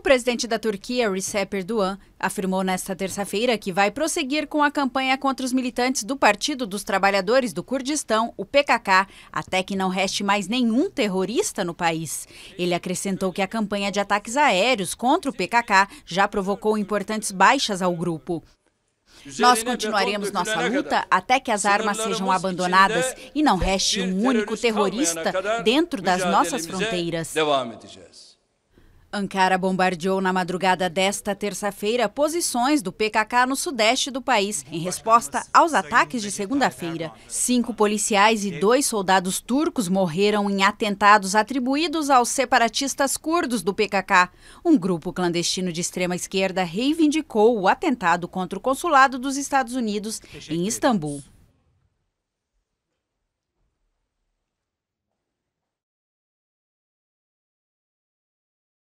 O presidente da Turquia, Recep Erdogan, afirmou nesta terça-feira que vai prosseguir com a campanha contra os militantes do Partido dos Trabalhadores do Kurdistão, o PKK, até que não reste mais nenhum terrorista no país. Ele acrescentou que a campanha de ataques aéreos contra o PKK já provocou importantes baixas ao grupo. Nós continuaremos nossa luta até que as armas sejam abandonadas e não reste um único terrorista dentro das nossas fronteiras. Ankara bombardeou na madrugada desta terça-feira posições do PKK no sudeste do país, em resposta aos ataques de segunda-feira. Cinco policiais e dois soldados turcos morreram em atentados atribuídos aos separatistas curdos do PKK. Um grupo clandestino de extrema esquerda reivindicou o atentado contra o consulado dos Estados Unidos em Istambul.